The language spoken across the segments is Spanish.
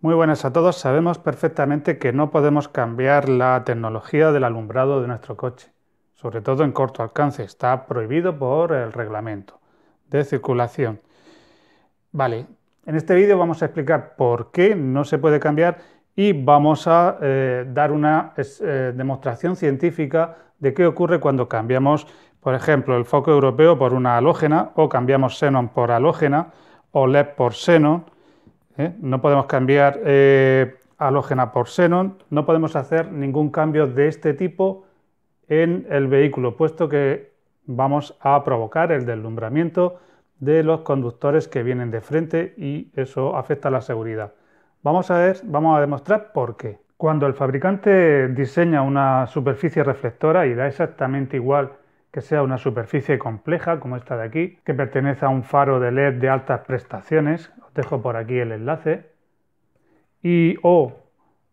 Muy buenas a todos. Sabemos perfectamente que no podemos cambiar la tecnología del alumbrado de nuestro coche, sobre todo en corto alcance. Está prohibido por el reglamento de circulación. Vale, en este vídeo vamos a explicar por qué no se puede cambiar y vamos a eh, dar una eh, demostración científica de qué ocurre cuando cambiamos, por ejemplo, el foco europeo por una halógena o cambiamos xenon por halógena o LED por xenon ¿eh? No podemos cambiar eh, halógena por xenón, no podemos hacer ningún cambio de este tipo en el vehículo, puesto que vamos a provocar el deslumbramiento de los conductores que vienen de frente y eso afecta a la seguridad. Vamos a ver, vamos a demostrar por qué. Cuando el fabricante diseña una superficie reflectora y da exactamente igual que sea una superficie compleja como esta de aquí, que pertenece a un faro de LED de altas prestaciones, dejo por aquí el enlace, y o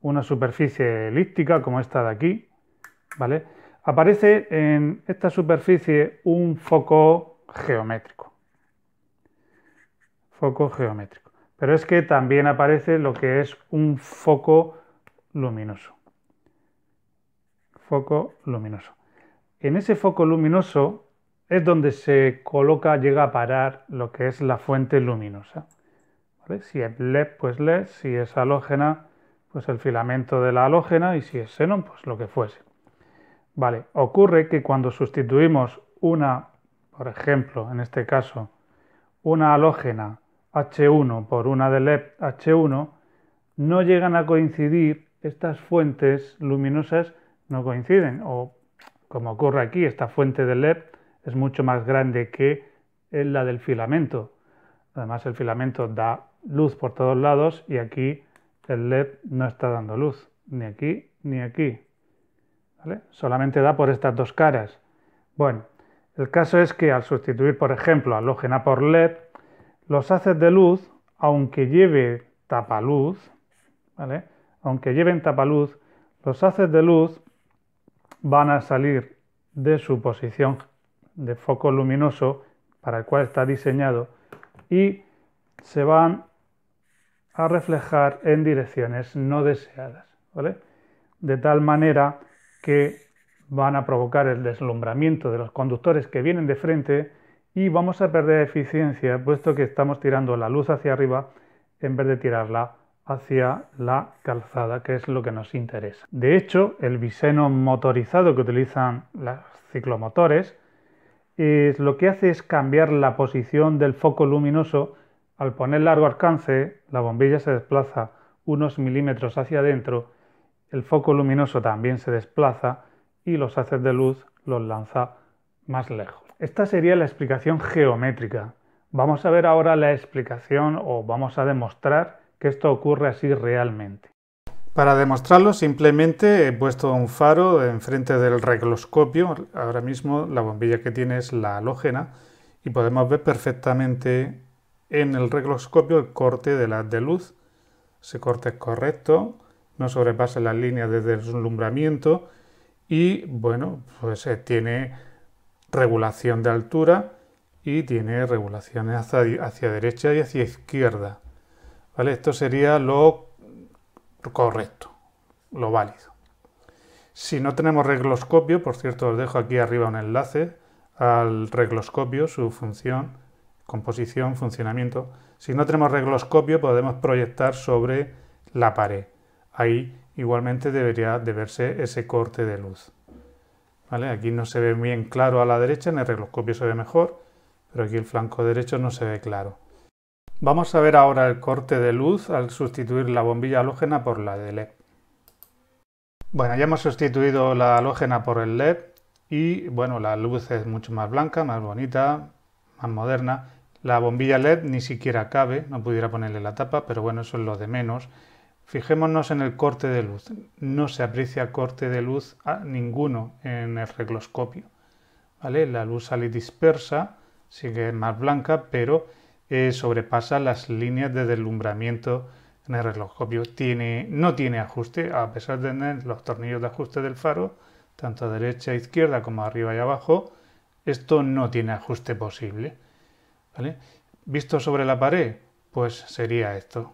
una superficie elíptica como esta de aquí, ¿vale? Aparece en esta superficie un foco geométrico. Foco geométrico. Pero es que también aparece lo que es un foco luminoso. Foco luminoso. En ese foco luminoso es donde se coloca, llega a parar lo que es la fuente luminosa. Si es LED, pues LED, si es halógena, pues el filamento de la halógena y si es xenón, pues lo que fuese. Vale, ocurre que cuando sustituimos una, por ejemplo, en este caso, una halógena H1 por una de LED H1, no llegan a coincidir estas fuentes luminosas no coinciden o como ocurre aquí esta fuente de LED es mucho más grande que la del filamento además el filamento da luz por todos lados y aquí el LED no está dando luz, ni aquí ni aquí. Solamente da por estas dos caras. Bueno, el caso es que al sustituir, por ejemplo, halógena por LED, los haces de luz, aunque lleve tapaluz, aunque lleven tapaluz, los haces de luz van a salir de su posición de foco luminoso para el cual está diseñado y se van a reflejar en direcciones no deseadas, De tal manera que van a provocar el deslumbramiento de los conductores que vienen de frente y vamos a perder eficiencia puesto que estamos tirando la luz hacia arriba en vez de tirarla hacia la calzada, que es lo que nos interesa. De hecho, el biseno motorizado que utilizan los ciclomotores es, lo que hace es cambiar la posición del foco luminoso al poner largo alcance, la bombilla se desplaza unos milímetros hacia adentro, el foco luminoso también se desplaza y los haces de luz los lanza más lejos. Esta sería la explicación geométrica. Vamos a ver ahora la explicación o vamos a demostrar que esto ocurre así realmente. Para demostrarlo simplemente he puesto un faro enfrente del regloscopio. Ahora mismo la bombilla que tiene es la halógena y podemos ver perfectamente en el regloscopio el corte de la de luz. Ese corte es correcto, no sobrepasa las líneas de deslumbramiento y bueno, pues eh, tiene regulación de altura y tiene regulaciones hacia, hacia derecha y hacia izquierda. ¿Vale? Esto sería lo correcto, lo válido. Si no tenemos regloscopio, por cierto, os dejo aquí arriba un enlace al regloscopio, su función composición, funcionamiento. Si no tenemos regloscopio, podemos proyectar sobre la pared. Ahí igualmente debería de verse ese corte de luz. Aquí no se ve bien claro a la derecha, en el regloscopio se ve mejor, pero aquí el flanco derecho no se ve claro. Vamos a ver ahora el corte de luz al sustituir la bombilla halógena por la de LED. Bueno, ya hemos sustituido la halógena por el LED y bueno, la luz es mucho más blanca, más bonita, más moderna. La bombilla LED ni siquiera cabe, no pudiera ponerle la tapa, pero bueno, eso es lo de menos. Fijémonos en el corte de luz. No se aprecia corte de luz a ninguno en el regloscopio. ¿vale? La luz sale dispersa, sigue más blanca, pero eh, sobrepasa las líneas de deslumbramiento en el regloscopio. Tiene, no tiene ajuste, a pesar de tener los tornillos de ajuste del faro, tanto a derecha e izquierda como arriba y abajo, esto no tiene ajuste posible. Visto sobre la pared, pues sería esto.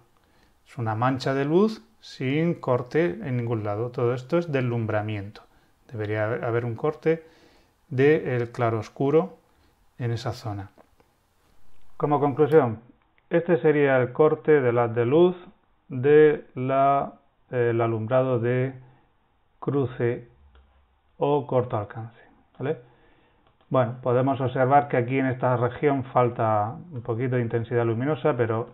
Es una mancha de luz sin corte en ningún lado. Todo esto es deslumbramiento. Debería haber un corte del claro claroscuro en esa zona. Como conclusión, este sería el corte de las de luz del eh, alumbrado de cruce o corto alcance. Bueno, podemos observar que aquí en esta región falta un poquito de intensidad luminosa, pero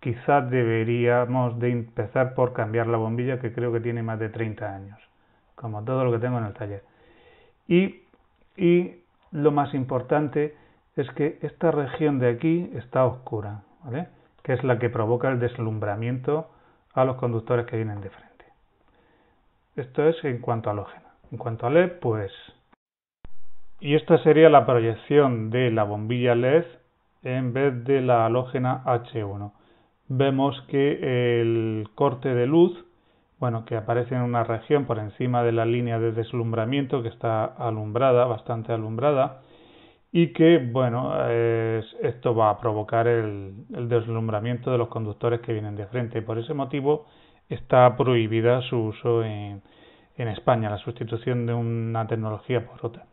quizás deberíamos de empezar por cambiar la bombilla que creo que tiene más de 30 años, como todo lo que tengo en el taller. Y, lo más importante es que esta región de aquí está oscura, ¿vale? que es la que provoca el deslumbramiento a los conductores que vienen de frente. Esto es en cuanto a halógeno. En cuanto a LED, pues y esta sería la proyección de la bombilla LED en vez de la halógena H1. Vemos que el corte de luz, bueno, que aparece en una región por encima de la línea de deslumbramiento que está alumbrada, bastante alumbrada, y que, bueno, esto va a provocar el, deslumbramiento de los conductores que vienen de frente. por ese motivo está prohibida su uso en España, la sustitución de una tecnología por otra.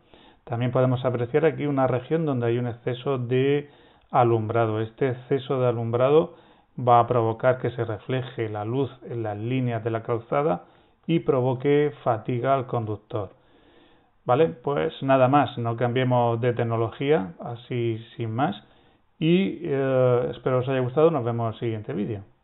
También podemos apreciar aquí una región donde hay un exceso de alumbrado. Este exceso de alumbrado va a provocar que se refleje la luz en las líneas de la calzada y provoque fatiga al conductor. ¿Vale? Pues nada más, no cambiemos de tecnología, así sin más. Y eh, espero os haya gustado, nos vemos en el siguiente vídeo.